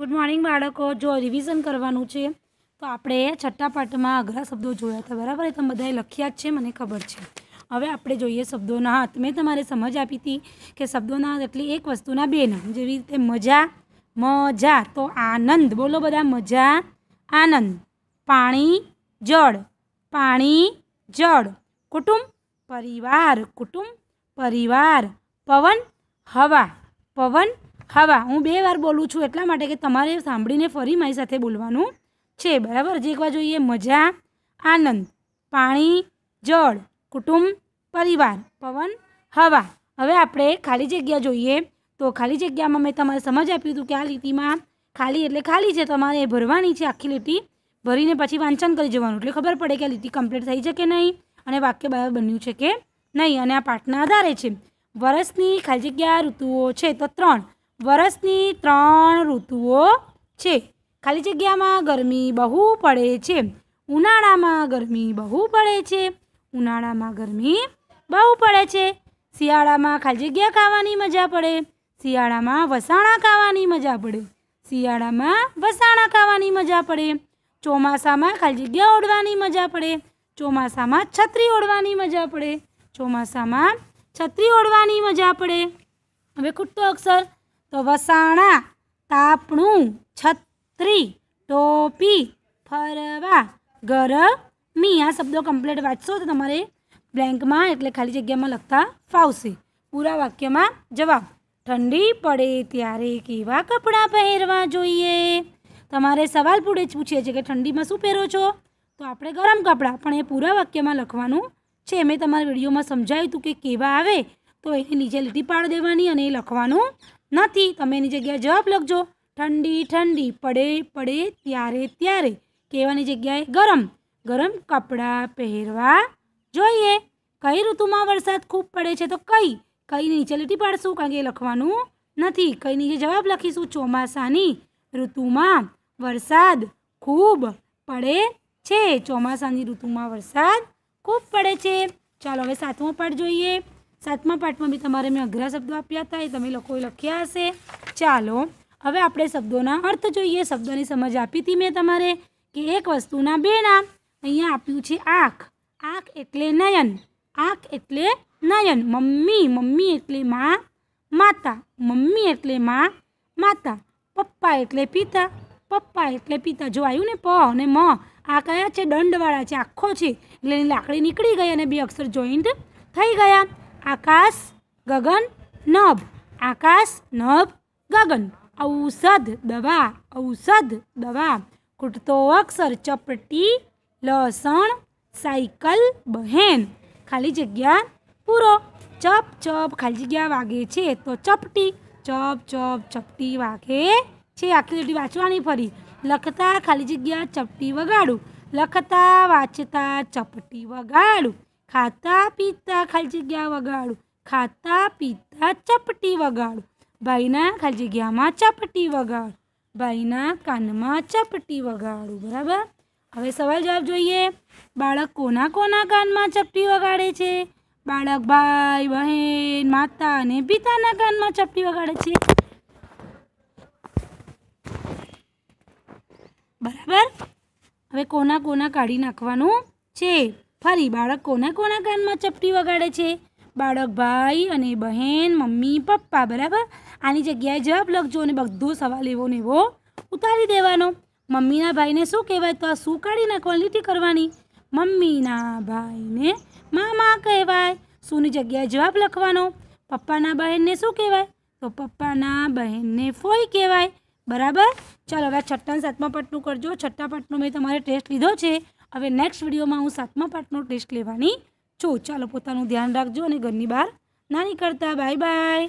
good morning બાળકો જો revision કરવાનું છે તો આપણે છઠ્ઠા પાઠમાં અઘરા શબ્દો જોયા હતા બરાબર એ તમે બધાએ લખ્યા જ છે મને ખબર છે હવે આપણે જોઈએ શબ્દોના હાથ મેં તમારે સમજ આપી હતી કે શબ્દોના હાથ એટલે એક વસ્તુના બે નામ જેવી રીતે મજા મજા તો આનંદ બોલો બધા મજા આનંદ પાણી જળ પાણી જળ કુટુંબ પરિવાર કુટુંબ પરિવાર પવન હવા પવન ખાવા હું બે વાર બોલું છું એટલા માટે કે તમારે સાંભળીને ફરી મારી સાથે બોલવાનું છે બરાબર જે એકવાર જોઈએ મજા આનંદ પાણી જળ કુટુંબ પરિવાર પવન હવા હવે આપણે ખાલી જગ્યા જોઈએ તો ખાલી જગ્યામાં મેં તમારે સમજ આપ્યું હતું કે આ લીટીમાં ખાલી એટલે ખાલી છે તમારે ભરવાની છે આખી લીટી ભરીને પછી વાંચન કરી જવાનું એટલે ખબર પડે કે લીટી કમ્પ્લીટ થઈ છે કે નહીં અને વાક્ય બરાબર બન્યું છે કે નહીં અને આ પાઠના આધારે છે વર્ષની ખાલી જગ્યા ઋતુઓ છે તો ત્રણ વરસની ત્રણ ઋતુઓ છે ખાલી જગ્યામાં ગરમી બહુ પડે છે ઉનાળામાં ગરમી બહુ પડે છે ઉનાળામાં ગરમી બહુ પડે છે શિયાળામાં ખાલી જગ્યા ખાવાની મજા પડે શિયાળામાં વસાણા ખાવાની મજા પડે શિયાળામાં વસાણા ખાવાની મજા પડે ચોમાસામાં ખાલી જગ્યા ઓઢવાની મજા પડે ચોમાસામાં છત્રી ઓઢવાની મજા પડે ચોમાસામાં છત્રી ઓઢવાની મજા પડે હવે ખૂટતો અક્ષર તો વસાણા તાપણું છત્રી ટોપી ફરવા ગરમી આ શબ્દો કમ્પ્લીટ વાંચશો તો તમારે બ્લેન્કમાં એટલે ખાલી જગ્યામાં લખતા ફાવશે પૂરા વાક્યમાં જવાબ ઠંડી પડે ત્યારે કેવા કપડાં પહેરવા જોઈએ તમારે સવાલ પૂરે જ પૂછીએ છીએ કે ઠંડીમાં શું પહેરો છો તો આપણે ગરમ કપડાં પણ એ પૂરા વાક્યમાં લખવાનું છે મેં તમારા વિડીયોમાં સમજાવ્યું હતું કે કેવા આવે તો એની નીચે લીટી પાડી દેવાની અને એ લખવાનું નથી તમે એની જગ્યાએ જવાબ લખજો ઠંડી ઠંડી પડે પડે ત્યારે ત્યારે કહેવાની જગ્યાએ ગરમ ગરમ કપડાં પહેરવા જોઈએ કઈ ઋતુમાં વરસાદ ખૂબ પડે છે તો કઈ કઈ નીચે લીટી પાડશું કારણ કે લખવાનું નથી કઈ નીચે જવાબ લખીશું ચોમાસાની ઋતુમાં વરસાદ ખૂબ પડે છે ચોમાસાની ઋતુમાં વરસાદ ખૂબ પડે છે ચાલો હવે સાતમો પાઠ જોઈએ સાતમા પાઠમાં બી તમારે મેં અઘરા શબ્દો આપ્યા હતા એ તમે લોકોએ લખ્યા હશે ચાલો હવે આપણે શબ્દોના અર્થ જોઈએ શબ્દોની સમજ આપી હતી મેં તમારે કે એક વસ્તુના બે નામ અહીંયા આપ્યું છે આંખ આંખ એટલે નયન આંખ એટલે નયન મમ્મી મમ્મી એટલે મા માતા મમ્મી એટલે મા માતા પપ્પા એટલે પિતા પપ્પા એટલે પિતા જો આવ્યું ને પ અને મ આ કયા છે દંડવાળા છે આખો છે એટલે એની લાકડી નીકળી ગઈ અને બે અક્ષર જોઈન્ટ થઈ ગયા આકાશ ગગન નભ આકાશ નભ ગગન ઔષધ દવા ઔષધ દવા ખૂટતો અક્ષર ચપટી લસણ સાયકલ બહેન ખાલી જગ્યા પૂરો ચપ ચપ ખાલી જગ્યા વાગે છે તો ચપટી ચપ ચપ ચપટી વાગે છે આખી લીટી વાંચવાની ફરી લખતા ખાલી જગ્યા ચપટી વગાડું લખતા વાંચતા ચપટી વગાડું ખાતા પીતા ખાલી જગ્યા વગાડું ખાતા પીતા ચપટી વગાડું ભાઈના ખાલી જગ્યામાં ચપટી વગાડું ભાઈના કાનમાં ચપટી વગાડું બરાબર હવે સવાલ જવાબ જોઈએ બાળક કોના કોના કાનમાં ચપટી વગાડે છે બાળક ભાઈ બહેન માતા અને પિતાના કાનમાં ચપટી વગાડે છે બરાબર હવે કોના કોના કાઢી નાખવાનું છે ફરી બાળક કોના કોના કાનમાં ચપટી વગાડે છે બાળક ભાઈ અને બહેન મમ્મી પપ્પા બરાબર આની જગ્યાએ જવાબ લખજો અને બધો સવાલ એવો ને એવો ઉતારી દેવાનો મમ્મીના ભાઈને શું કહેવાય તો આ શું કાઢીને ક્વોલિટી કરવાની મમ્મીના ભાઈને મામા કહેવાય શુંની જગ્યાએ જવાબ લખવાનો પપ્પાના બહેનને શું કહેવાય તો પપ્પાના બહેનને ફોઈ કહેવાય બરાબર ચાલો હવે છઠ્ઠા સાતમા પટનું કરજો છઠ્ઠા પટનું મેં તમારે ટેસ્ટ લીધો છે હવે નેક્સ્ટ વિડીયોમાં હું સાતમા પાઠનો ટેસ્ટ લેવાની છું ચાલો પોતાનું ધ્યાન રાખજો અને ઘરની બહાર ના નીકળતા બાય બાય